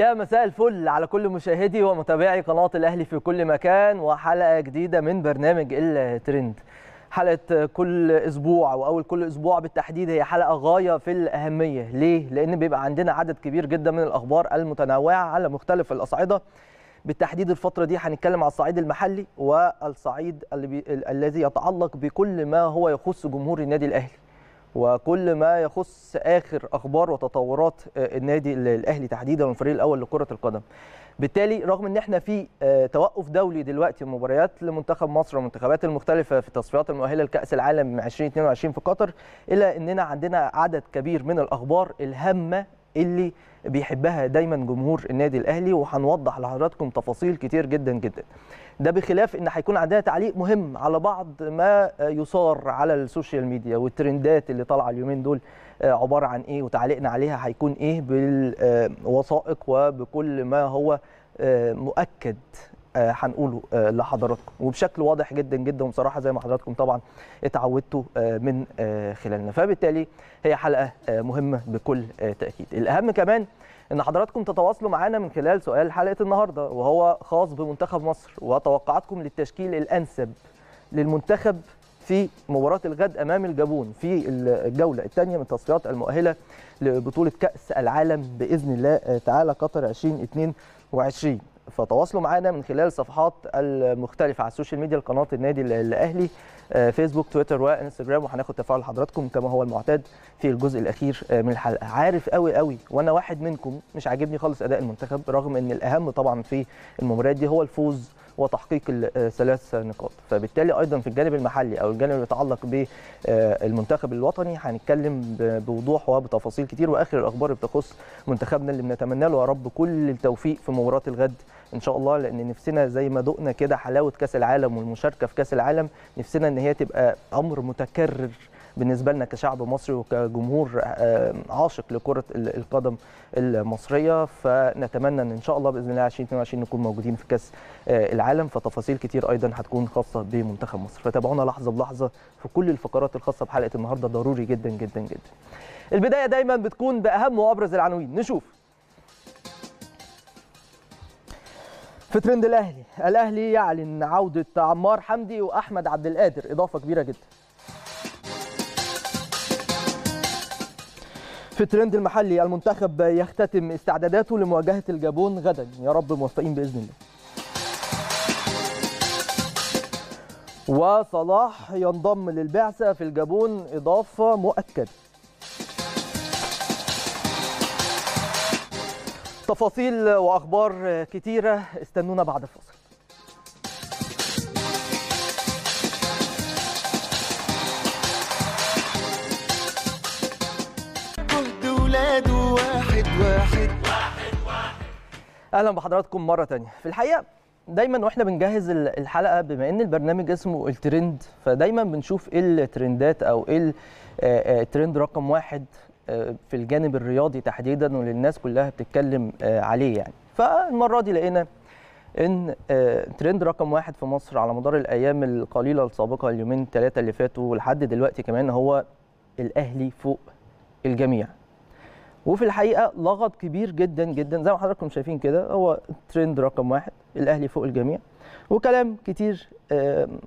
يا مساء الفل على كل مشاهدي ومتابعي قناة الأهلي في كل مكان وحلقة جديدة من برنامج الترند حلقة كل أسبوع وأول كل أسبوع بالتحديد هي حلقة غاية في الأهمية ليه؟ لأن بيبقى عندنا عدد كبير جدا من الأخبار المتنوعة على مختلف الأصعدة بالتحديد الفترة دي هنتكلم على الصعيد المحلي والصعيد الذي بي... يتعلق بكل ما هو يخص جمهور النادي الأهلي وكل ما يخص اخر اخبار وتطورات آه، النادي الاهلي تحديدا والفريق الاول لكره القدم. بالتالي رغم ان احنا في آه، توقف دولي دلوقتي مباريات لمنتخب مصر والمنتخبات المختلفه في التصفيات المؤهله لكاس العالم 2022 في قطر الا اننا عندنا عدد كبير من الاخبار الهامه اللي بيحبها دايما جمهور النادي الاهلي وهنوضح لحضراتكم تفاصيل كتير جدا جدا. ده بخلاف ان هيكون عندنا تعليق مهم على بعض ما يثار على السوشيال ميديا والترندات اللي طالعه اليومين دول آه، عباره عن ايه وتعليقنا عليها هيكون ايه بالوثائق وبكل ما هو آه، مؤكد آه، هنقوله لحضراتكم وبشكل واضح جدا جدا وبصراحه زي ما حضراتكم طبعا اتعودتوا من خلالنا فبالتالي هي حلقه مهمه بكل تاكيد الاهم كمان ان حضراتكم تتواصلوا معانا من خلال سؤال حلقه النهارده وهو خاص بمنتخب مصر وتوقعاتكم للتشكيل الانسب للمنتخب في مباراة الغد أمام الجابون في الجولة الثانية من التصفيات المؤهلة لبطولة كأس العالم بإذن الله آه، تعالى قطر 2022 فتواصلوا معنا من خلال صفحات المختلفة على السوشيال ميديا لقناة النادي الأهلي آه، فيسبوك تويتر وانستجرام وهناخد تفاعل حضراتكم كما هو المعتاد في الجزء الاخير آه، من الحلقه عارف قوي قوي وانا واحد منكم مش عاجبني خالص اداء المنتخب رغم ان الاهم طبعا في المباريات دي هو الفوز وتحقيق الثلاث آه، نقاط فبالتالي ايضا في الجانب المحلي او الجانب اللي يتعلق بالمنتخب الوطني هنتكلم بوضوح وبتفاصيل كتير واخر الاخبار بتخص منتخبنا اللي بنتمنى له يا رب كل التوفيق في مباراه الغد ان شاء الله لان نفسنا زي ما دقنا كده حلاوه كاس العالم والمشاركه في كاس العالم نفسنا ان هي تبقى امر متكرر بالنسبه لنا كشعب مصري وكجمهور عاشق لكره القدم المصريه فنتمنى ان ان شاء الله باذن الله 2022 نكون موجودين في كاس آه، العالم فتفاصيل كتير ايضا هتكون خاصه بمنتخب مصر فتابعونا لحظه بلحظه في كل الفقرات الخاصه بحلقه النهارده ضروري جدا جدا جدا البدايه دايما بتكون باهم وابرز العناوين نشوف في ترند الاهلي الاهلي يعلن عوده عمار حمدي واحمد عبد القادر اضافه كبيره جدا في ترند المحلي المنتخب يختتم استعداداته لمواجهه الجابون غدا يا رب موفقين باذن الله وصلاح ينضم للبعثه في الجابون اضافه مؤكده تفاصيل واخبار كتيره استنونا بعد الفاصل واحد واحد واحد اهلا بحضراتكم مره تانية في الحقيقه دايما واحنا بنجهز الحلقه بما ان البرنامج اسمه الترند فدايما بنشوف ايه الترندات او ايه الترند رقم واحد آه، في الجانب الرياضي تحديدا وللناس كلها بتتكلم آه، عليه يعني فالمره دي لقينا ان آه، ترند رقم واحد في مصر على مدار الايام القليله السابقه اليومين الثلاثه اللي فاتوا لحد دلوقتي كمان هو الاهلي فوق الجميع وفي الحقيقه لغط كبير جدا جدا زي ما حضراتكم شايفين كده هو ترند رقم واحد الاهلي فوق الجميع وكلام كتير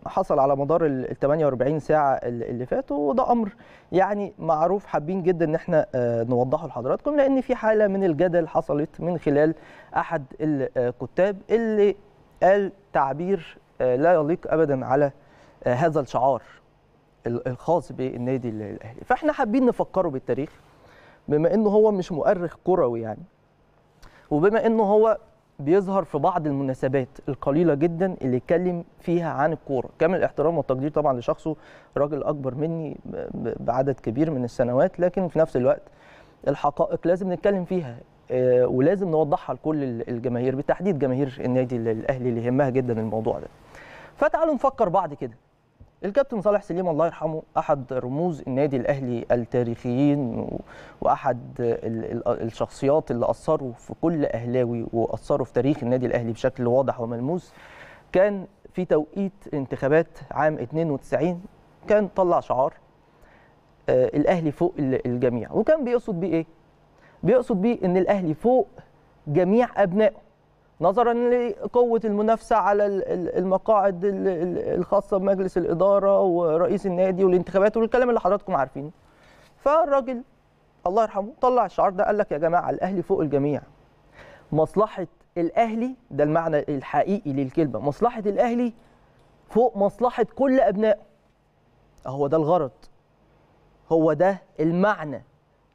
حصل على مدار ال 48 ساعه اللي فاتوا وده امر يعني معروف حابين جدا ان احنا آه، نوضحه لحضراتكم لان في حاله من الجدل حصلت من خلال احد الكتاب اللي قال تعبير آه، لا يليق ابدا على آه، هذا الشعار الخاص بالنادي الاهلي فاحنا حابين نفكره بالتاريخ بما انه هو مش مؤرخ كروي يعني وبما انه هو بيظهر في بعض المناسبات القليله جدا اللي يتكلم فيها عن الكوره كامل الاحترام والتقدير طبعا لشخصه راجل اكبر مني بعدد كبير من السنوات لكن في نفس الوقت الحقائق لازم نتكلم فيها آه، ولازم نوضحها لكل الجماهير بالتحديد جماهير النادي الاهلي اللي يهمها جدا الموضوع ده فتعالوا نفكر بعض كده الكابتن صالح سليم الله يرحمه احد رموز النادي الاهلي التاريخيين واحد الشخصيات اللي اثروا في كل اهلاوي واثروا في تاريخ النادي الاهلي بشكل واضح وملموس كان في توقيت انتخابات عام 92 كان طلع شعار آه، الاهلي فوق الجميع وكان بيقصد بيه ايه بيقصد بيه ان الاهلي فوق جميع ابنائه نظرا لقوه المنافسه على المقاعد الخاصه بمجلس الاداره ورئيس النادي والانتخابات والكلام اللي حضراتكم عارفينه فالراجل الله يرحمه طلع الشعار ده قال لك يا جماعه الاهلي فوق الجميع مصلحه الاهلي ده المعنى الحقيقي للكلمه مصلحه الاهلي فوق مصلحه كل ابنائه هو ده الغرض هو ده المعنى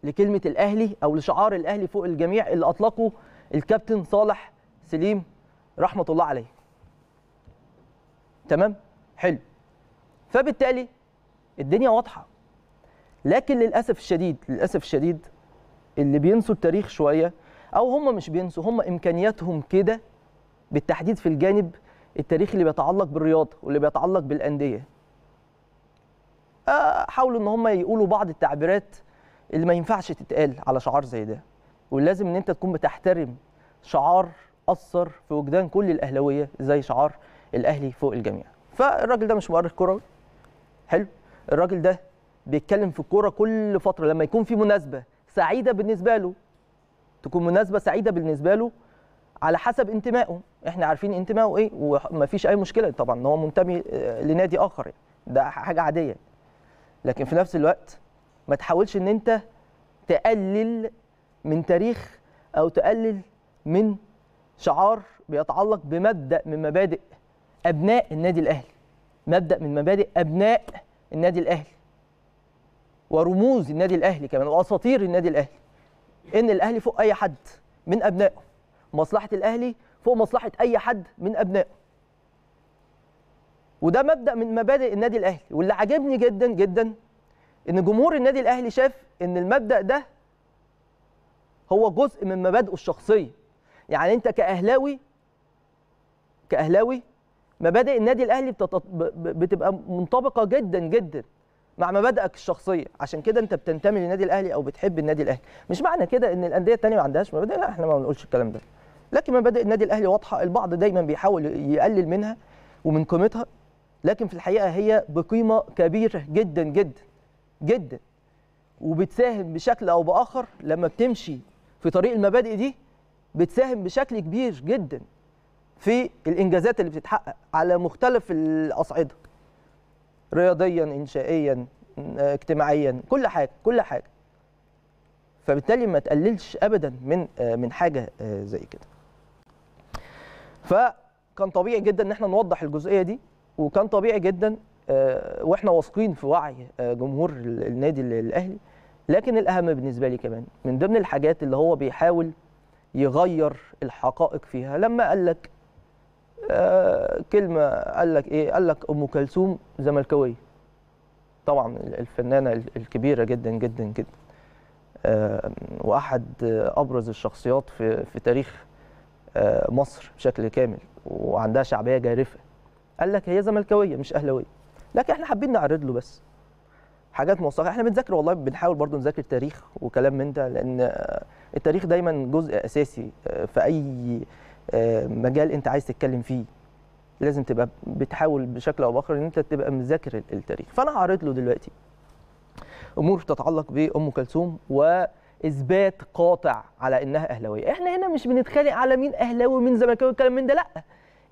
لكلمه الاهلي او لشعار الاهلي فوق الجميع اللي اطلقه الكابتن صالح سليم رحمه الله عليه تمام حلو فبالتالي الدنيا واضحه لكن للاسف الشديد للاسف الشديد اللي بينسوا التاريخ شويه او هم مش بينسوا هم امكانياتهم كده بالتحديد في الجانب التاريخي اللي بيتعلق بالرياضه واللي بيتعلق بالانديه أه، حاولوا ان هم يقولوا بعض التعبيرات اللي ما ينفعش تتقال على شعار زي ده ولازم ان انت تكون بتحترم شعار اثر في وجدان كل الاهلاويه زي شعار الاهلي فوق الجميع فالراجل ده مش مؤرخ كروي حلو الراجل ده بيتكلم في الكوره كل فتره لما يكون في مناسبه سعيده بالنسبه له تكون مناسبه سعيده بالنسبه له على حسب انتمائه احنا عارفين انتمائه ايه ومفيش اي مشكله طبعا ان هو منتمي آه، لنادي اخر يعني. ده حاجه عاديه لكن في نفس الوقت ما تحاولش ان انت تقلل من تاريخ او تقلل من شعار بيتعلق بمبدا من مبادئ ابناء النادي الاهلي مبدا من مبادئ ابناء النادي الاهلي ورموز النادي الاهلي كمان واساطير النادي الاهلي ان الاهلي فوق اي حد من ابنائه مصلحه الاهلي فوق مصلحه اي حد من ابنائه وده مبدا من مبادئ النادي الاهلي واللي عجبني جدا جدا ان جمهور النادي الاهلي شاف ان المبدا ده هو جزء من مبادئه الشخصيه يعني انت كاهلاوي كاهلاوي مبادئ النادي الاهلي بتبقى منطبقه جدا جدا مع مبادئك الشخصيه عشان كده انت بتنتمي للنادي الاهلي او بتحب النادي الاهلي مش معنى كده ان الانديه الثانيه ما عندهاش مبادئ لا احنا ما بنقولش الكلام ده لكن مبادئ النادي الاهلي واضحه البعض دايما بيحاول يقلل منها ومن قيمتها لكن في الحقيقه هي بقيمه كبيره جدا جدا جدا وبتساهم بشكل او باخر لما بتمشي في طريق المبادئ دي بتساهم بشكل كبير جدا في الانجازات اللي بتتحقق على مختلف الاصعده رياضيا انشائيا اجتماعيا كل حاجه كل حاجه فبالتالي ما تقللش ابدا من من حاجه زي كده فكان طبيعي جدا ان احنا نوضح الجزئيه دي وكان طبيعي جدا آه، واحنا واثقين في وعي آه، جمهور النادي الاهلي لكن الاهم بالنسبه لي كمان من ضمن الحاجات اللي هو بيحاول يغير الحقائق فيها لما قال لك آه كلمه قال لك ايه قال لك ام كلثوم زملكاويه طبعا الفنانه الكبيره جدا جدا جدا آه واحد ابرز الشخصيات في في تاريخ آه مصر بشكل كامل وعندها شعبيه جارفه قال لك هي زملكاويه مش اهلاويه لكن احنا حابين نعرض له بس حاجات موثقه احنا بنذاكر والله بنحاول برضو نذاكر تاريخ وكلام من ده لان التاريخ دايما جزء اساسي في اي مجال انت عايز تتكلم فيه لازم تبقى بتحاول بشكل او باخر ان انت تبقى مذاكر التاريخ فانا هعرض له دلوقتي امور تتعلق بام كلثوم واثبات قاطع على انها اهلاويه احنا هنا مش بنتخانق على مين اهلاوي ومين زملكاوي والكلام من ده لا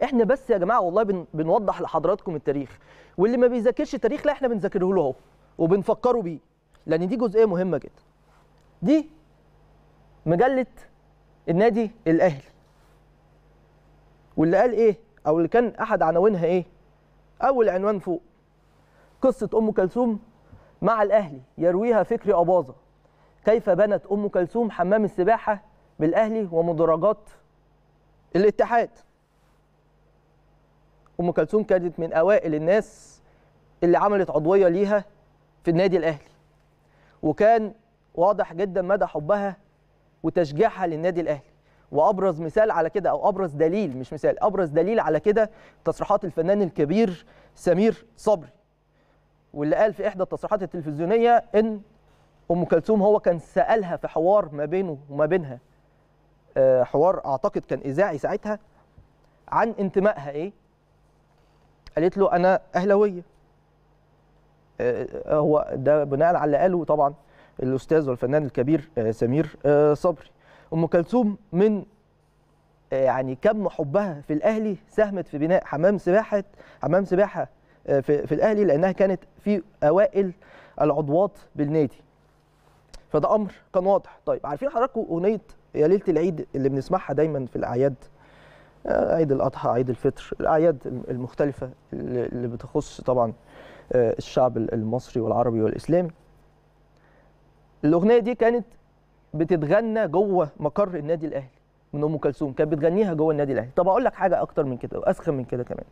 احنا بس يا جماعه والله بنوضح لحضراتكم التاريخ واللي ما بيذاكرش تاريخ لا احنا بنذاكره له اهو وبنفكروا بيه لان دي جزئيه مهمه جدا دي مجله النادي الاهلي واللي قال ايه او اللي كان احد عناوينها ايه اول عنوان فوق قصه ام كلثوم مع الاهلي يرويها فكري اباظه كيف بنت ام كلثوم حمام السباحه بالاهلي ومدرجات الاتحاد ام كلثوم كانت من اوائل الناس اللي عملت عضويه ليها في النادي الاهلي وكان واضح جدا مدى حبها وتشجيعها للنادي الاهلي وابرز مثال على كده او ابرز دليل مش مثال ابرز دليل على كده تصريحات الفنان الكبير سمير صبري واللي قال في احدى التصريحات التلفزيونيه ان ام كلثوم هو كان سالها في حوار ما بينه وما بينها آه، حوار اعتقد كان اذاعي ساعتها عن انتمائها ايه قالت له انا اهلاويه آه، آه، هو ده بناء على اللي قاله طبعا الاستاذ والفنان الكبير آه، سمير صبري ام كلثوم من يعني كم حبها في الاهلي ساهمت في بناء حمام سباحه حمام سباحه في, في الاهلي لانها كانت في اوائل العضوات بالنادي فده امر كان واضح طيب عارفين حضراتكم اغنيه يا ليله العيد اللي بنسمعها دايما في الاعياد عيد الاضحى عيد الفطر الاعياد المختلفه اللي بتخص طبعا آه، الشعب المصري والعربي والاسلامي الاغنيه دي كانت بتتغنى جوه مقر النادي الاهلي من ام كلثوم كانت بتغنيها جوه النادي الاهلي طب اقول لك حاجه اكتر من كده واسخن من كده كمان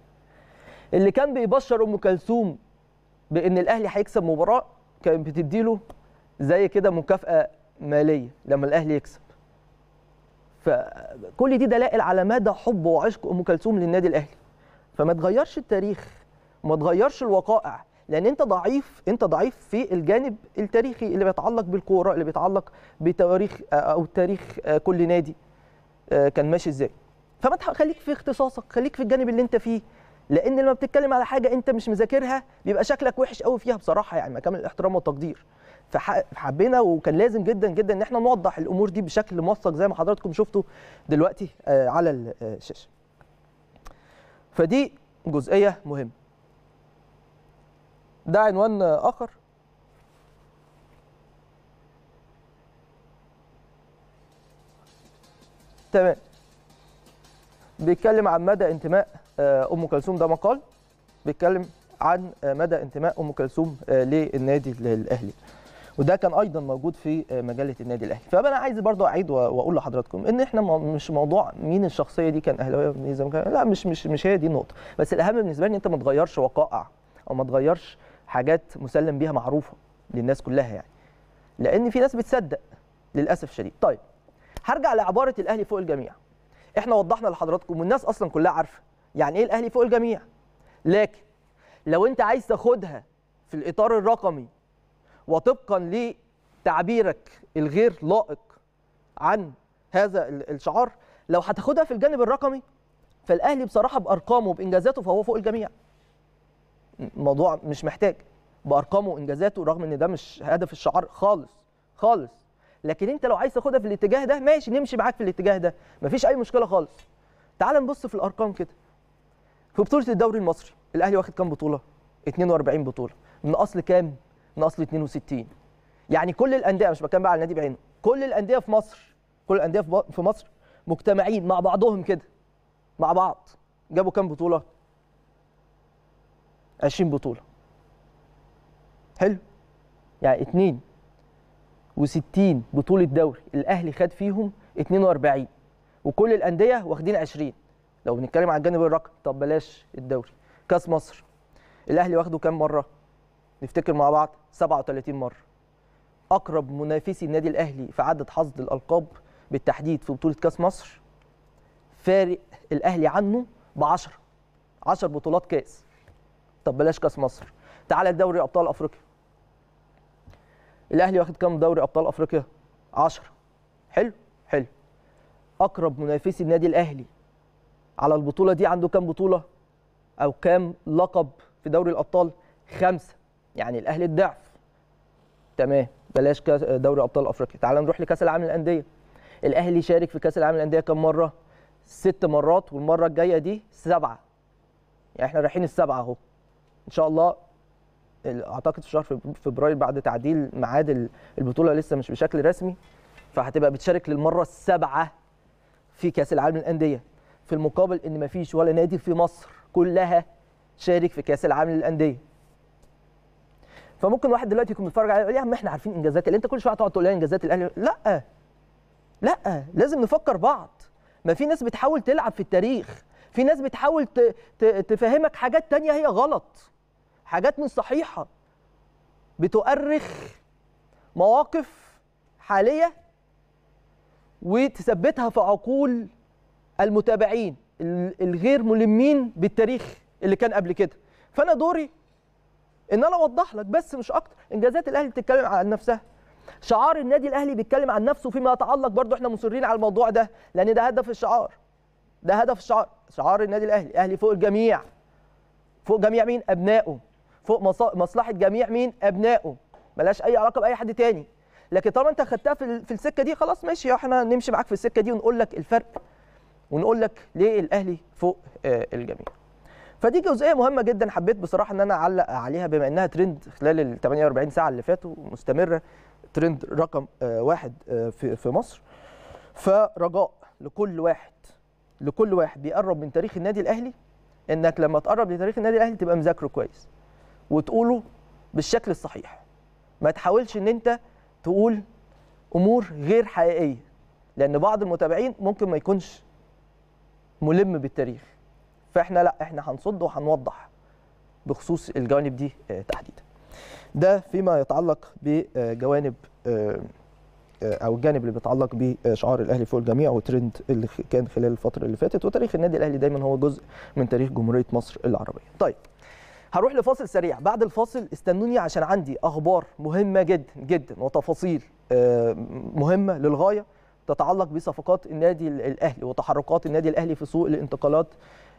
اللي كان بيبشر ام كلثوم بان الاهلي هيكسب مباراه كانت بتديله زي كده مكافاه ماليه لما الاهلي يكسب فكل دي دلائل على مدى حب وعشق ام كلثوم للنادي الاهلي فما تغيرش التاريخ وما تغيرش الوقائع لان انت ضعيف انت ضعيف في الجانب التاريخي اللي بيتعلق بالكوره اللي بيتعلق بتواريخ او تاريخ آه، كل نادي آه، كان ماشي ازاي فما خليك في اختصاصك خليك في الجانب اللي انت فيه لان لما بتتكلم على حاجه انت مش مذاكرها بيبقى شكلك وحش قوي فيها بصراحه يعني مع كامل الاحترام والتقدير فحبينا وكان لازم جدا جدا ان احنا نوضح الامور دي بشكل موثق زي ما حضراتكم شفتوا دلوقتي آه، على الشاشه فدي جزئيه مهمه ده عنوان اخر تمام بيتكلم عن مدى انتماء آه، ام كلثوم ده مقال بيتكلم عن آه، مدى انتماء ام كلثوم آه، للنادي الاهلي وده كان ايضا موجود في مجله النادي الاهلي فانا عايز برضو اعيد واقول لحضراتكم ان احنا مش موضوع مين الشخصيه دي كان اهلاويه ولا لا مش مش مش هي دي النقطه بس الاهم بالنسبه لي ان انت ما تغيرش وقائع او ما تغيرش حاجات مسلم بيها معروفه للناس كلها يعني لان في ناس بتصدق للاسف الشديد طيب هرجع لعباره الاهلي فوق الجميع احنا وضحنا لحضراتكم والناس اصلا كلها عارفه يعني ايه الاهلي فوق الجميع لكن لو انت عايز تاخدها في الاطار الرقمي وطبقا لتعبيرك الغير لائق عن هذا الشعار لو هتاخدها في الجانب الرقمي فالاهلي بصراحه بارقامه وبانجازاته فهو فوق الجميع موضوع مش محتاج بارقامه وانجازاته رغم ان ده مش هدف الشعار خالص خالص لكن انت لو عايز تاخدها في الاتجاه ده ماشي نمشي معاك في الاتجاه ده مفيش اي مشكله خالص تعال نبص في الارقام كده في بطوله الدوري المصري الاهلي واخد كام بطوله 42 بطوله من اصل كام من اصل 62 يعني كل الانديه مش بتكلم بقى على النادي بعينه كل الانديه في مصر كل الانديه في مصر مجتمعين مع بعضهم كده مع بعض جابوا كام بطوله 20 بطوله حلو يعني 2 و60 بطوله دوري الاهلي خد فيهم 42 وكل الانديه واخدين 20 لو بنتكلم عن الجانب الرقمي طب بلاش الدوري كاس مصر الاهلي واخده كام مره نفتكر مع بعض 37 مره اقرب منافسي النادي الاهلي في عدد حصد الالقاب بالتحديد في بطوله كاس مصر فارق الاهلي عنه ب 10 10 بطولات كاس طب بلاش كاس مصر تعالى دوري ابطال افريقيا الاهلي واخد كام دوري ابطال افريقيا 10 حلو حلو اقرب منافسي النادي الاهلي على البطوله دي عنده كام بطوله او كام لقب في دوري الابطال خمسة يعني الاهلي الضعف تمام بلاش دوري ابطال افريقيا تعال نروح لكاس العالم للانديه الاهلي شارك في كاس العالم للانديه كام مره ست مرات والمره الجايه دي سبعه يعني احنا رايحين السبعه اهو ان شاء الله اعتقد في شهر فبراير بعد تعديل ميعاد البطوله لسه مش بشكل رسمي فهتبقى بتشارك للمره السابعه في كاس العالم للانديه في المقابل ان ما فيش ولا نادي في مصر كلها شارك في كاس العالم للانديه فممكن واحد دلوقتي يكون بيتفرج عليه يقول يا عم احنا عارفين انجازات اللي انت كل شويه تقعد تقول لنا إيه انجازات الاهلي لا لا لازم نفكر بعض ما في ناس بتحاول تلعب في التاريخ في ناس بتحاول تفهمك حاجات تانية هي غلط حاجات مش صحيحه بتؤرخ مواقف حاليه وتثبتها في عقول المتابعين الغير ملمين بالتاريخ اللي كان قبل كده فانا دوري ان انا اوضح لك بس مش اكتر انجازات الاهلي بتتكلم عن نفسها شعار النادي الاهلي بيتكلم عن نفسه فيما يتعلق برضه احنا مصرين على الموضوع ده لان ده هدف الشعار ده هدف الشعار شعار النادي الاهلي الاهلي فوق الجميع فوق جميع مين ابنائه فوق مصلحه جميع مين ابنائه ملهاش اي علاقه باي حد تاني لكن طالما انت خدتها في السكه دي خلاص ماشي احنا نمشي معاك في السكه دي ونقول لك الفرق ونقول لك ليه الاهلي فوق آه، الجميع فدي جزئيه مهمه جدا حبيت بصراحه ان انا اعلق عليها بما انها ترند خلال ال 48 ساعه اللي فاتوا مستمره ترند رقم آه، واحد آه، في مصر فرجاء لكل واحد لكل واحد بيقرب من تاريخ النادي الاهلي انك لما تقرب لتاريخ النادي الاهلي تبقى مذاكره كويس وتقوله بالشكل الصحيح ما تحاولش ان انت تقول امور غير حقيقيه لان بعض المتابعين ممكن ما يكونش ملم بالتاريخ فاحنا لا احنا هنصد وهنوضح بخصوص الجوانب دي آه، تحديدا ده فيما يتعلق بجوانب آه، آه، او الجانب اللي بيتعلق بشعار الاهلي فوق الجميع وترند اللي كان خلال الفتره اللي فاتت وتاريخ النادي الاهلي دايما هو جزء من تاريخ جمهوريه مصر العربيه طيب هروح لفاصل سريع بعد الفاصل استنوني عشان عندي اخبار مهمه جدا جدا وتفاصيل آه، مهمه للغايه تتعلق بصفقات النادي الاهلي وتحركات النادي الاهلي في سوق الانتقالات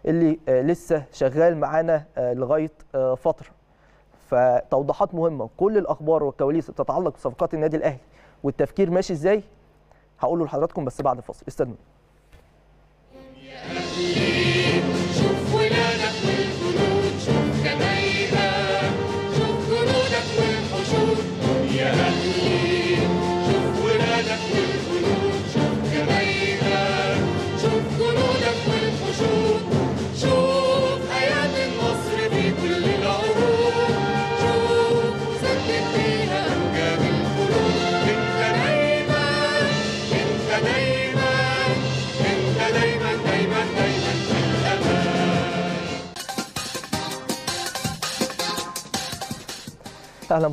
اللي آه، لسه شغال معانا آه، لغايه فتره فتوضيحات مهمه كل الاخبار والكواليس تتعلق بصفقات النادي الاهلي والتفكير ماشي ازاي هقوله لحضراتكم بس بعد الفاصل استنوا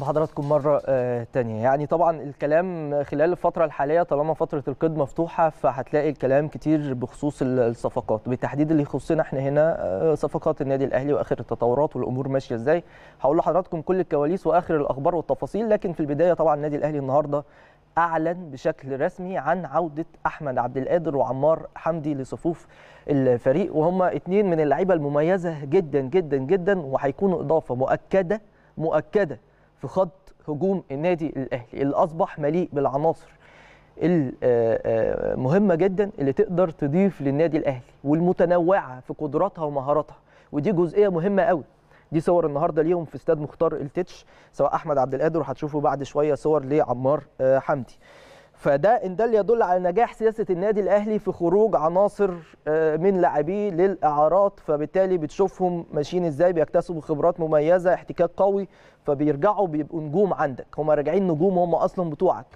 بحضراتكم مرة آه، تانية يعني طبعا الكلام خلال الفترة الحالية طالما فترة القيد مفتوحة فهتلاقي الكلام كتير بخصوص الصفقات بالتحديد اللي يخصنا احنا هنا آه، صفقات النادي الأهلي وآخر التطورات والأمور ماشية ازاي هقول لحضراتكم كل الكواليس وآخر الأخبار والتفاصيل لكن في البداية طبعا النادي الأهلي النهاردة اعلن بشكل رسمي عن عوده احمد عبد القادر وعمار حمدي لصفوف الفريق وهما اتنين من اللعيبه المميزه جدا جدا جدا وهيكونوا اضافه مؤكده مؤكده في خط هجوم النادي الاهلي اللي اصبح مليء بالعناصر المهمه آه، آه، جدا اللي تقدر تضيف للنادي الاهلي والمتنوعه في قدراتها ومهاراتها ودي جزئيه مهمه قوي دي صور النهارده ليهم في استاد مختار التتش سواء احمد عبد القادر وهتشوفوا بعد شويه صور لعمار آه، حمدي فده ان ده يدل على نجاح سياسه النادي الاهلي في خروج عناصر آه، من لاعبيه للاعارات فبالتالي بتشوفهم ماشيين ازاي بيكتسبوا خبرات مميزه احتكاك قوي فبيرجعوا بيبقوا نجوم عندك هم راجعين نجوم هم اصلا بتوعك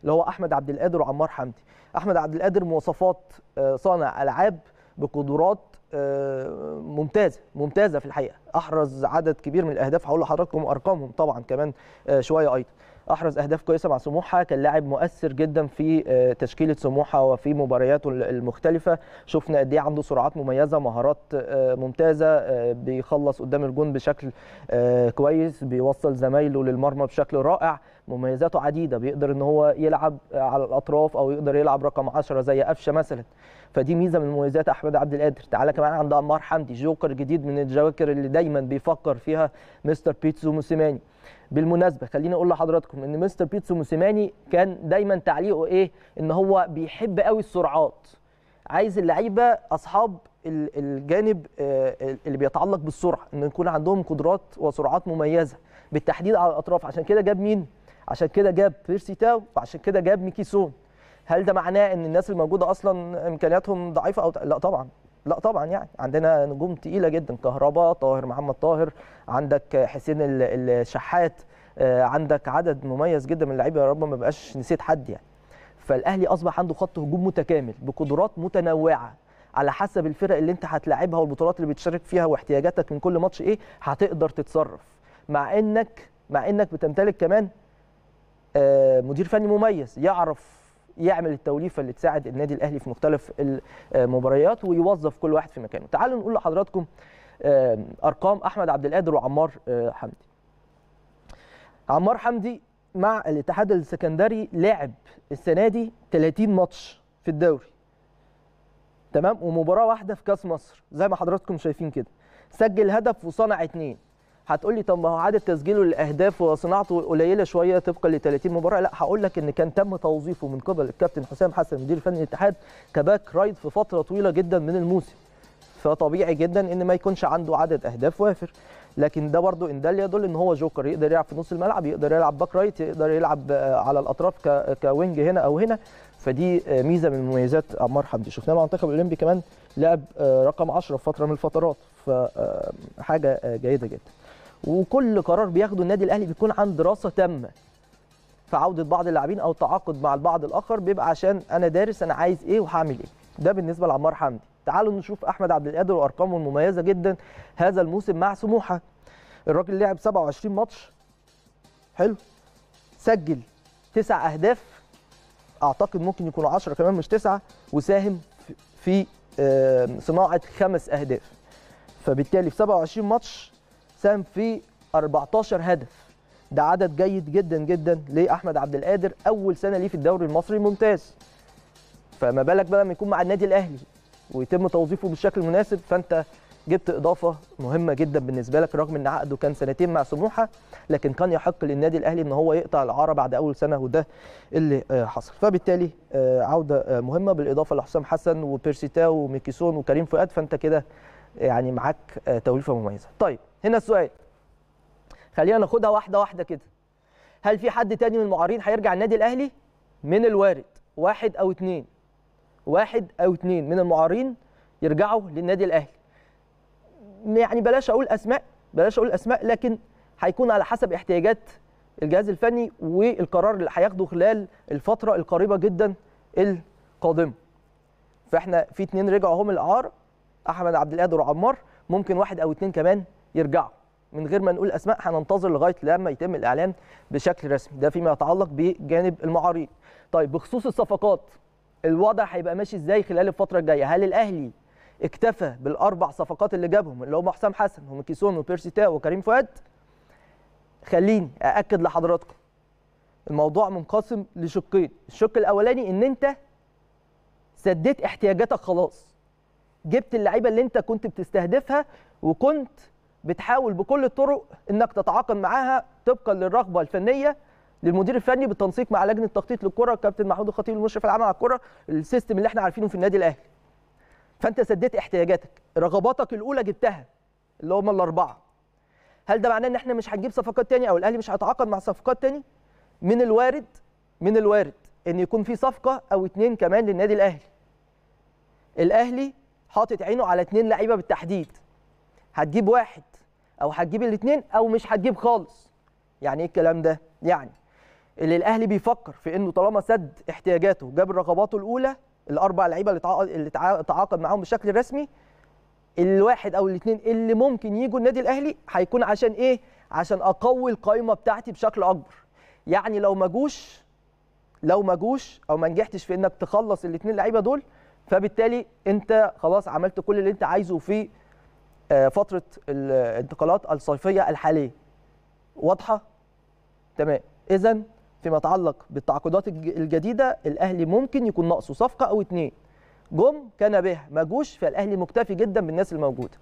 اللي هو احمد عبد القادر وعمار حمدي احمد عبد القادر مواصفات آه، صانع العاب بقدرات آه، ممتازه ممتازه في الحقيقه احرز عدد كبير من الاهداف هقول لحضراتكم ارقامهم طبعا كمان شويه ايضا احرز اهداف كويسه مع سموحه كان لاعب مؤثر جدا في آه، تشكيله سموحه وفي مبارياته المختلفه شفنا قد ايه عنده سرعات مميزه مهارات آه، ممتازه آه، بيخلص قدام الجون بشكل كويس بيوصل زمايله للمرمى بشكل رائع مميزاته عديده بيقدر ان هو يلعب على الاطراف او يقدر يلعب رقم 10 زي قفشه مثلا فدي ميزه من مميزات احمد عبد القادر تعالى كمان عند عمار حمدي جوكر جديد من الجواكر اللي دايما بيفكر فيها مستر بيتسو موسيماني بالمناسبه خليني اقول لحضراتكم ان مستر بيتسو موسيماني كان دايما تعليقه ايه ان هو بيحب قوي السرعات عايز اللعيبه اصحاب الجانب آه، اللي بيتعلق بالسرعه ان يكون عندهم قدرات وسرعات مميزه بالتحديد على الاطراف عشان كده جاب مين عشان كده جاب بيرسي تاو وعشان كده جاب ميكي سون هل ده معناه ان الناس الموجوده اصلا امكانياتهم ضعيفه او لا طبعا لا طبعا يعني عندنا نجوم تقيله جدا كهربا طاهر محمد طاهر عندك حسين الشحات آه، عندك عدد مميز جدا من اللعيبه يا رب ما بقاش نسيت حد يعني فالاهلي اصبح عنده خط هجوم متكامل بقدرات متنوعه على حسب الفرق اللي انت هتلاعبها والبطولات اللي بتشارك فيها واحتياجاتك من كل ماتش ايه هتقدر تتصرف مع انك مع انك بتمتلك كمان آه، مدير فني مميز يعرف يعمل التوليفه اللي تساعد النادي الاهلي في مختلف المباريات ويوظف كل واحد في مكانه تعالوا نقول لحضراتكم آه، ارقام احمد عبد القادر وعمار آه، حمدي عمار حمدي مع الاتحاد السكندري لعب السنه دي 30 ماتش في الدوري تمام ومباراه واحده في كاس مصر زي ما حضراتكم شايفين كده سجل هدف وصنع اثنين هتقول لي طب ما هو عدد تسجيله للاهداف وصناعته قليله شويه طبقا ل 30 مباراه لا هقول لك ان كان تم توظيفه من قبل الكابتن حسام حسن مدير فني الاتحاد كباك رايد في فتره طويله جدا من الموسم فطبيعي جدا ان ما يكونش عنده عدد اهداف وافر لكن ده برضو ان ده يدل ان هو جوكر يقدر يلعب في نص الملعب يقدر يلعب باك رايت يقدر يلعب آه، على الاطراف كوينج هنا او هنا فدي آه، ميزه من مميزات عمار حمدي شفناه مع المنتخب الاولمبي كمان لعب آه، رقم 10 في فتره من الفترات فحاجه جيده جدا وكل قرار بياخده النادي الاهلي بيكون عن دراسه تامه في عوده بعض اللاعبين او التعاقد مع البعض الاخر بيبقى عشان انا دارس انا عايز ايه وهعمل ايه ده بالنسبه لعمار حمدي تعالوا نشوف احمد عبد القادر وارقامه المميزه جدا هذا الموسم مع سموحه الراجل لعب 27 ماتش حلو سجل تسع اهداف اعتقد ممكن يكونوا 10 كمان مش تسعه وساهم في آه، صناعه خمس اهداف فبالتالي في 27 ماتش ساهم في 14 هدف ده عدد جيد جدا جدا لاحمد عبد القادر اول سنه ليه في الدوري المصري الممتاز فما بالك بقى لما يكون مع النادي الاهلي ويتم توظيفه بالشكل المناسب فانت جبت اضافه مهمه جدا بالنسبه لك رغم ان عقده كان سنتين مع سموحه لكن كان يحق للنادي الاهلي ان هو يقطع العاره بعد اول سنه وده اللي آه، حصل فبالتالي آه، عوده آه، مهمه بالاضافه لحسام حسن وبيرسيتا وميكيسون وكريم فؤاد فانت كده يعني معاك آه، توليفه مميزه طيب هنا السؤال خلينا ناخدها واحده واحده كده هل في حد تاني من المعارضين هيرجع النادي الاهلي من الوارد واحد او اثنين واحد او اثنين من المعارضين يرجعوا للنادي الاهلي يعني بلاش اقول اسماء بلاش اقول اسماء لكن هيكون على حسب احتياجات الجهاز الفني والقرار اللي هياخده خلال الفتره القريبه جدا القادمه فاحنا في اثنين رجعوا هم الاعاره احمد عبد القادر وعمار ممكن واحد او اثنين كمان يرجعوا من غير ما نقول اسماء هننتظر لغايه لما يتم الاعلان بشكل رسمي ده فيما يتعلق بجانب المعارين طيب بخصوص الصفقات الوضع هيبقى ماشي ازاي خلال الفتره الجايه هل الاهلي اكتفى بالاربع صفقات اللي جابهم اللي هم حسام حسن وميكيسون وبيرسي وكريم فؤاد خليني ااكد لحضراتكم الموضوع منقسم لشقين الشق الاولاني ان انت سديت احتياجاتك خلاص جبت اللعيبه اللي انت كنت بتستهدفها وكنت بتحاول بكل الطرق انك تتعاقد معاها طبقا للرغبه الفنيه للمدير الفني بالتنسيق مع لجنه تخطيط للكره كابتن محمود الخطيب المشرف العام على الكره السيستم اللي احنا عارفينه في النادي الاهلي فانت سديت احتياجاتك رغباتك الاولى جبتها اللي هم الاربعه هل ده معناه ان احنا مش هنجيب صفقات تاني او الاهلي مش هيتعاقد مع صفقات تاني من الوارد من الوارد ان يكون في صفقه او اتنين كمان للنادي الاهلي الاهلي حاطط عينه على اثنين لعيبه بالتحديد هتجيب واحد او هتجيب الاثنين او مش هتجيب خالص يعني ايه الكلام ده يعني اللي الاهلي بيفكر في انه طالما سد احتياجاته وجاب رغباته الاولى الاربع لعيبه اللي تعاقد اللي تعاقد معاهم بشكل رسمي الواحد او الاثنين اللي ممكن يجوا النادي الاهلي هيكون عشان ايه عشان اقوي القايمه بتاعتي بشكل اكبر يعني لو ما جوش لو ما جوش او ما نجحتش في انك تخلص الاثنين لعيبه دول فبالتالي انت خلاص عملت كل اللي انت عايزه في آه، فتره الانتقالات الصيفيه الحاليه واضحه تمام اذا فيما يتعلق بالتعاقدات الجديده الاهلي ممكن يكون ناقصه صفقه او اتنين جم كان به ما جوش فالاهلي مكتفي جدا بالناس الموجوده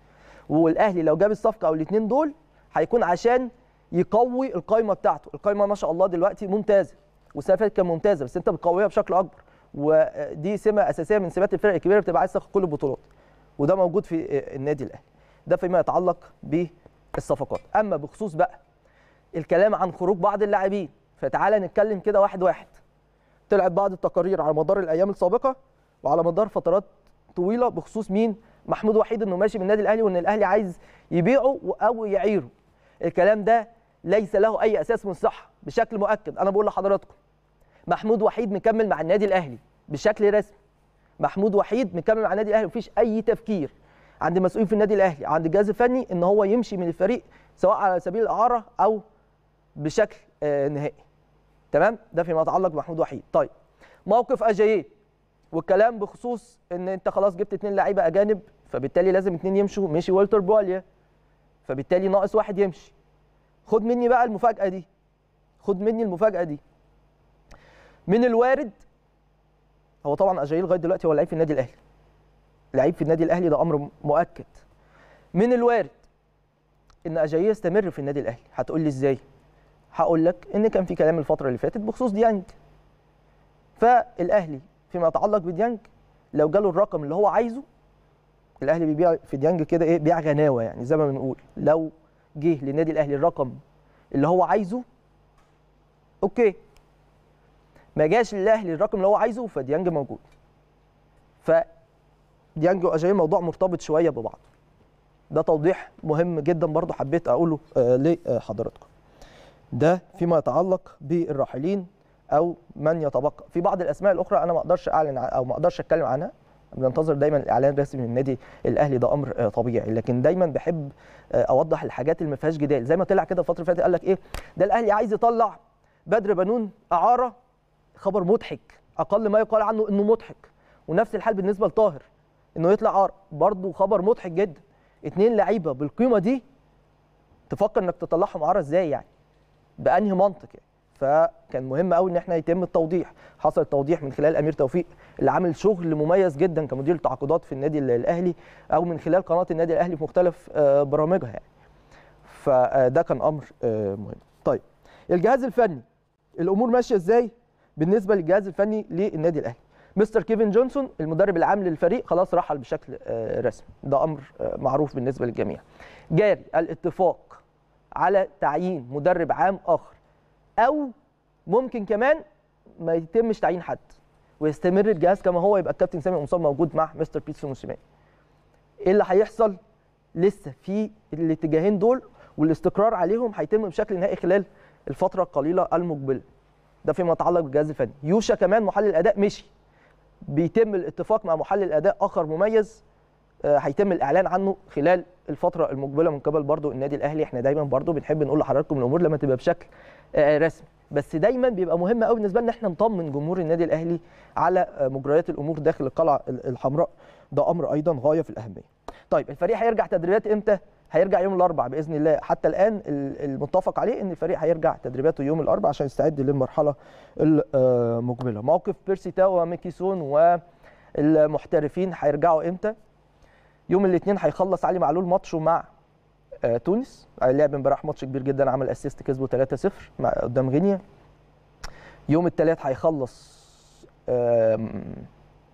والاهلي لو جاب الصفقه او الاتنين دول هيكون عشان يقوي القايمه بتاعته القايمه ما شاء الله دلوقتي ممتازه والسنه كانت ممتازه بس انت بتقويها بشكل اكبر ودي سمه اساسيه من سمات الفرق الكبيره بتبقى عايز تاخد كل البطولات وده موجود في آه، النادي الاهلي ده فيما يتعلق بالصفقات اما بخصوص بقى الكلام عن خروج بعض اللاعبين فتعالى نتكلم كده واحد واحد طلعت بعض التقارير على مدار الايام السابقه وعلى مدار فترات طويله بخصوص مين محمود وحيد انه ماشي من النادي الاهلي وان الاهلي عايز يبيعه او يعيره الكلام ده ليس له اي اساس من صحه بشكل مؤكد انا بقول لحضراتكم محمود وحيد مكمل مع النادي الاهلي بشكل رسمي محمود وحيد مكمل مع النادي الاهلي مفيش اي تفكير عند مسؤولين في النادي الاهلي عند الجهاز الفني ان هو يمشي من الفريق سواء على سبيل الاعاره او بشكل آه، نهائي تمام ده فيما يتعلق بمحمود وحيد طيب موقف اجاييه والكلام بخصوص ان انت خلاص جبت اثنين لعيبه اجانب فبالتالي لازم اثنين يمشوا مشي والتر بواليا فبالتالي ناقص واحد يمشي خد مني بقى المفاجاه دي خد مني المفاجاه دي من الوارد هو طبعا اجايل لغايه دلوقتي هو لعيب في النادي الاهلي لعيب في النادي الاهلي ده امر مؤكد من الوارد ان اجايل يستمر في النادي الاهلي هتقول لي ازاي هقول لك ان كان في كلام الفتره اللي فاتت بخصوص ديانج فالاهلي فيما يتعلق بديانج لو جاله الرقم اللي هو عايزه الاهلي بيبيع في ديانج كده ايه بيع غناوه يعني زي ما بنقول لو جه للنادي الاهلي الرقم اللي هو عايزه اوكي ما جاش الاهلي الرقم اللي هو عايزه فديانج موجود ف ديانج واجاي موضوع مرتبط شويه ببعض ده توضيح مهم جدا برضه حبيت اقوله آه، لحضراتكم ده فيما يتعلق بالراحلين او من يتبقى في بعض الاسماء الاخرى انا ما اقدرش اعلن او ما اقدرش اتكلم عنها بننتظر دايما الاعلان الرسمي من النادي الاهلي ده امر آه، طبيعي لكن دايما بحب آه، اوضح الحاجات اللي ما فيهاش جدال زي ما طلع كده الفتره اللي فاتت قال لك ايه ده الاهلي عايز يطلع بدر بنون اعاره خبر مضحك اقل ما يقال عنه انه مضحك ونفس الحال بالنسبه لطاهر انه يطلع عار برضه خبر مضحك جدا اتنين لعيبه بالقيمه دي تفكر انك تطلعهم عار ازاي يعني بانهي منطق يعني فكان مهم قوي ان احنا يتم التوضيح حصل التوضيح من خلال امير توفيق اللي عامل شغل مميز جدا كمدير التعاقدات في النادي الاهلي او من خلال قناه النادي الاهلي في مختلف آه، برامجها يعني فده كان امر آه، مهم طيب الجهاز الفني الامور ماشيه ازاي بالنسبه للجهاز الفني للنادي الاهلي مستر كيفن جونسون المدرب العام للفريق خلاص رحل بشكل آه، رسمي ده امر آه، معروف بالنسبه للجميع جاري الاتفاق على تعيين مدرب عام اخر او ممكن كمان ما يتمش تعيين حد ويستمر الجهاز كما هو يبقى الكابتن سامي مصاب موجود مع مستر بيتسو موسيماني ايه اللي هيحصل لسه في الاتجاهين دول والاستقرار عليهم هيتم بشكل نهائي خلال الفتره القليله المقبله ده فيما يتعلق بالجهاز الفني يوشا كمان محلل اداء مشي بيتم الاتفاق مع محلل اداء اخر مميز آه، هيتم الاعلان عنه خلال الفتره المقبله من قبل برضو النادي الاهلي احنا دايما برضو بنحب نقول لحضراتكم الامور لما تبقى بشكل آه، آه، رسمي بس دايما بيبقى مهم قوي بالنسبه لنا احنا نطمن جمهور النادي الاهلي على مجريات الامور داخل القلعه الحمراء ده امر ايضا غايه في الاهميه طيب الفريق هيرجع تدريبات امتى هيرجع يوم الاربعاء باذن الله حتى الان المتفق عليه ان الفريق هيرجع تدريباته يوم الاربعاء عشان يستعد للمرحله المقبله موقف بيرسي تاو وميكيسون والمحترفين هيرجعوا امتى يوم الاثنين هيخلص علي معلول ماتشه مع آه، تونس آه، لعب امبارح ماتش كبير جدا عمل اسيست كسبه 3-0 قدام غينيا يوم الثلاث هيخلص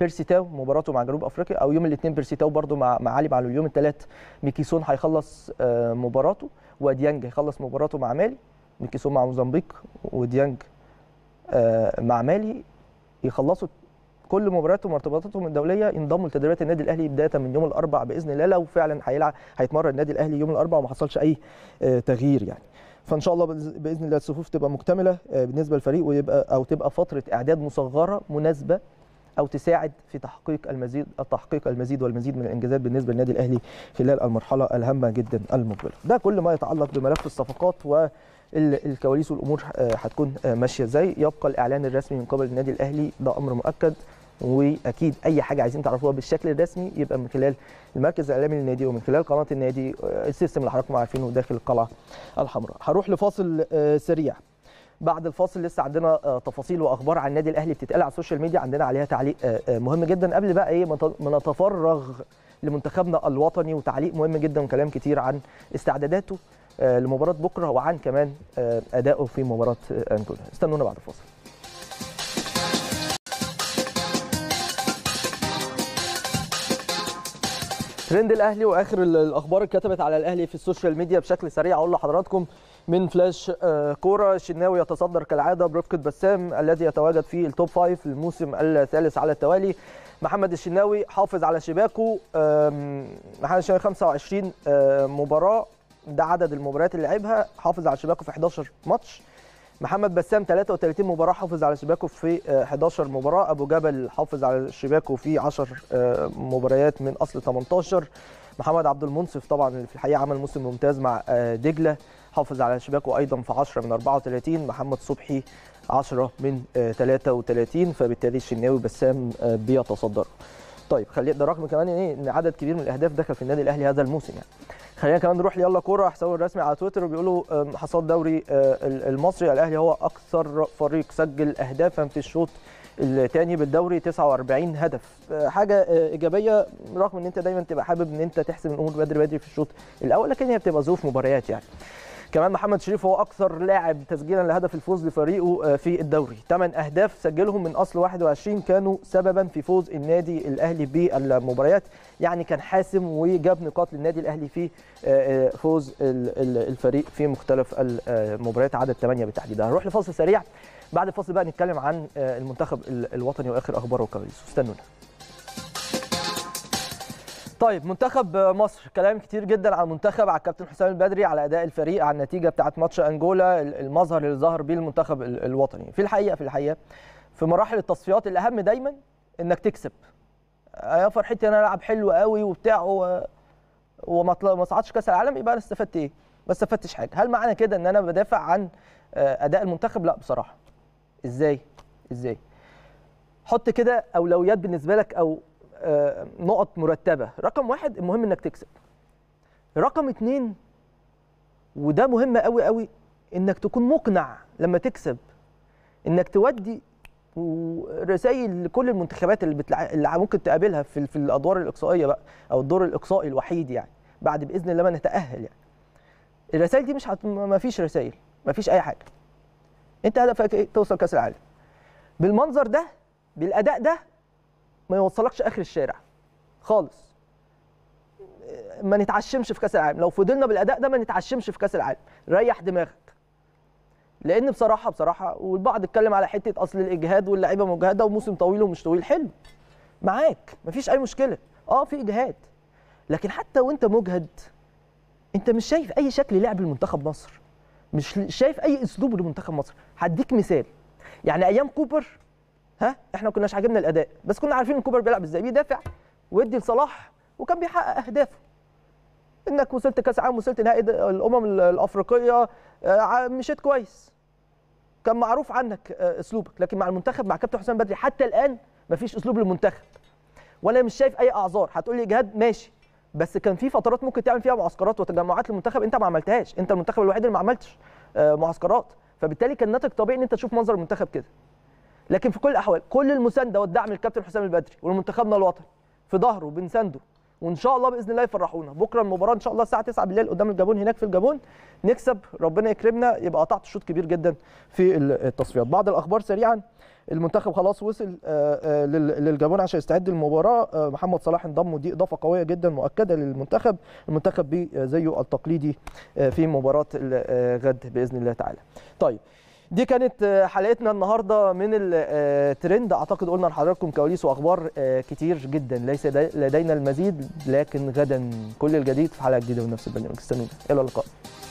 بيرسي تاو مباراته مع جنوب افريقيا او يوم الاثنين بيرسي تاو برده مع مع علي معلول يوم الثلاث ميكيسون هيخلص آه، مباراته وديانج هيخلص مباراته مع مالي ميكيسون مع موزمبيق وديانج آه، مع مالي يخلصوا كل مبارياتهم وارتباطاتهم الدوليه ينضموا لتدريبات النادي الاهلي بدايه من يوم الاربع باذن الله لو فعلا هيلعب هيتمرن النادي الاهلي يوم الاربع وما حصلش اي آه، تغيير يعني فان شاء الله باذن الله الصفوف تبقى مكتمله بالنسبه للفريق ويبقى او تبقى فتره اعداد مصغره مناسبه او تساعد في تحقيق المزيد تحقيق المزيد والمزيد من الانجازات بالنسبه للنادي الاهلي خلال المرحله الهامه جدا المقبله. ده كل ما يتعلق بملف الصفقات و الكواليس والامور آه، هتكون آه، ماشيه ازاي يبقى الاعلان الرسمي من قبل النادي الاهلي ده امر مؤكد واكيد اي حاجه عايزين تعرفوها بالشكل الرسمي يبقى من خلال المركز الاعلامي للنادي ومن خلال قناه النادي آه، السيستم اللي حضراتكم عارفينه داخل القلعه الحمراء هروح لفاصل سريع بعد الفاصل لسه عندنا آه، تفاصيل واخبار عن النادي الاهلي بتتقال على السوشيال ميديا عندنا عليها تعليق آه، آه، مهم جدا قبل بقى ايه ما نتفرغ لمنتخبنا الوطني وتعليق مهم جدا وكلام كتير عن استعداداته لمباراه بكره وعن كمان ادائه في مباراه انجولا استنونا بعد الفاصل ترند الاهلي واخر الاخبار اتكتبت على الاهلي في السوشيال ميديا بشكل سريع اقول لحضراتكم من فلاش آه، كوره الشناوي يتصدر كالعاده برفقه بسام الذي يتواجد في التوب فايف الموسم الثالث على التوالي محمد الشناوي حافظ على شباكه محمد الشناوي 25 آه، مباراه ده عدد المباريات اللي لعبها حافظ على شباكه في 11 ماتش محمد بسام 33 مباراه حافظ على شباكه في 11 آه، مباراه ابو جبل حافظ على شباكه في 10 مباريات من اصل 18 محمد عبد المنصف طبعا اللي في الحقيقه عمل موسم ممتاز مع آه، دجله حافظ على شباكه ايضا في 10 من 34 محمد صبحي 10 من 33 آه، فبالتالي الشناوي بسام آه، بيتصدر طيب خلينا ده رقم كمان ايه ان عدد كبير من الاهداف دخل في النادي الاهلي هذا الموسم يعني خلينا كمان نروح يلا كوره حسابه الرسمي على تويتر بيقولوا حصاد دوري المصري الاهلي هو اكثر فريق سجل اهدافا في الشوط الثاني بالدوري 49 هدف آه، حاجه آه، ايجابيه رغم ان انت دايما تبقى حابب ان انت تحسم الامور بدري بدري في الشوط الاول لكن هي بتبقى ظروف مباريات يعني كمان محمد شريف هو اكثر لاعب تسجيلا لهدف الفوز لفريقه آه، في الدوري 8 اهداف سجلهم من اصل 21 كانوا سببا في فوز النادي الاهلي بالمباريات يعني كان حاسم وجاب نقاط للنادي الاهلي في فوز الفريق في مختلف المباريات عدد 8 بالتحديد هنروح لفاصل سريع بعد الفاصل بقى نتكلم عن آه، المنتخب الوطني واخر اخباره وكواليسه استنونا طيب منتخب مصر كلام كتير جدا عن المنتخب على الكابتن حسام البدري على اداء الفريق على النتيجه بتاعه ماتش انجولا المظهر اللي ظهر بيه المنتخب الوطني في الحقيقه في الحقيقه في مراحل التصفيات الاهم دايما انك تكسب يا فرحتي انا العب حلو قوي وبتاع وما ما صعدش كاس العالم يبقى انا استفدت ايه ما استفدتش حاجه هل معنى كده ان انا بدافع عن آه، اداء المنتخب لا بصراحه ازاي ازاي حط كده اولويات بالنسبه لك او آه، نقط مرتبه رقم واحد المهم انك تكسب رقم اتنين وده مهم قوي قوي انك تكون مقنع لما تكسب انك تودي ورسائل لكل المنتخبات اللي, بتلع... اللي ممكن تقابلها في, في الادوار الاقصائيه بقى او الدور الاقصائي الوحيد يعني بعد باذن الله ما نتاهل يعني الرسائل دي مش هت... ما فيش رسائل ما فيش اي حاجه انت هدفك ايه توصل كاس العالم بالمنظر ده بالاداء ده ما يوصلكش اخر الشارع خالص ما نتعشمش في كاس العالم لو فضلنا بالاداء ده ما نتعشمش في كاس العالم ريح دماغك لان بصراحه بصراحه والبعض اتكلم على حته اصل الاجهاد واللعيبه مجهده وموسم طويل ومش طويل حلو معاك مفيش اي مشكله اه في اجهاد لكن حتى وانت مجهد انت مش شايف اي شكل لعب المنتخب مصر مش شايف اي اسلوب لمنتخب مصر هديك مثال يعني ايام كوبر ها احنا ما كناش عاجبنا الاداء بس كنا عارفين ان كوبر بيلعب ازاي بيدافع ويدي لصلاح وكان بيحقق اهدافه انك وصلت كاس عالم وصلت نهائي الامم الافريقيه آه، مشيت كويس كان معروف عنك آه، اسلوبك لكن مع المنتخب مع كابتن حسام بدري حتى الان مفيش اسلوب للمنتخب وانا مش شايف اي اعذار هتقول لي اجهاد ماشي بس كان في فترات ممكن تعمل فيها معسكرات وتجمعات للمنتخب انت ما عملتهاش انت المنتخب الوحيد اللي ما عملتش آه، معسكرات فبالتالي كان ناتج طبيعي ان انت تشوف منظر المنتخب كده لكن في كل الاحوال كل المسانده والدعم للكابتن حسام البدري ولمنتخبنا الوطني في ظهره بنسانده وان شاء الله باذن الله يفرحونا بكره المباراه ان شاء الله الساعه 9 بالليل قدام الجابون هناك في الجابون نكسب ربنا يكرمنا يبقى قطعت شوط كبير جدا في التصفيات بعض الاخبار سريعا المنتخب خلاص وصل آه، آه، للجابون عشان يستعد للمباراه آه، محمد صلاح انضم ودي اضافه قويه جدا مؤكده للمنتخب المنتخب زيه التقليدي في مباراه الغد باذن الله تعالى طيب دي كانت آه، حلقتنا النهارده من الترند آه، اعتقد قلنا لحضراتكم كواليس واخبار آه، كتير جدا ليس لدينا المزيد لكن غدا كل الجديد في حلقه جديده من نفس البرنامج استنونا الى اللقاء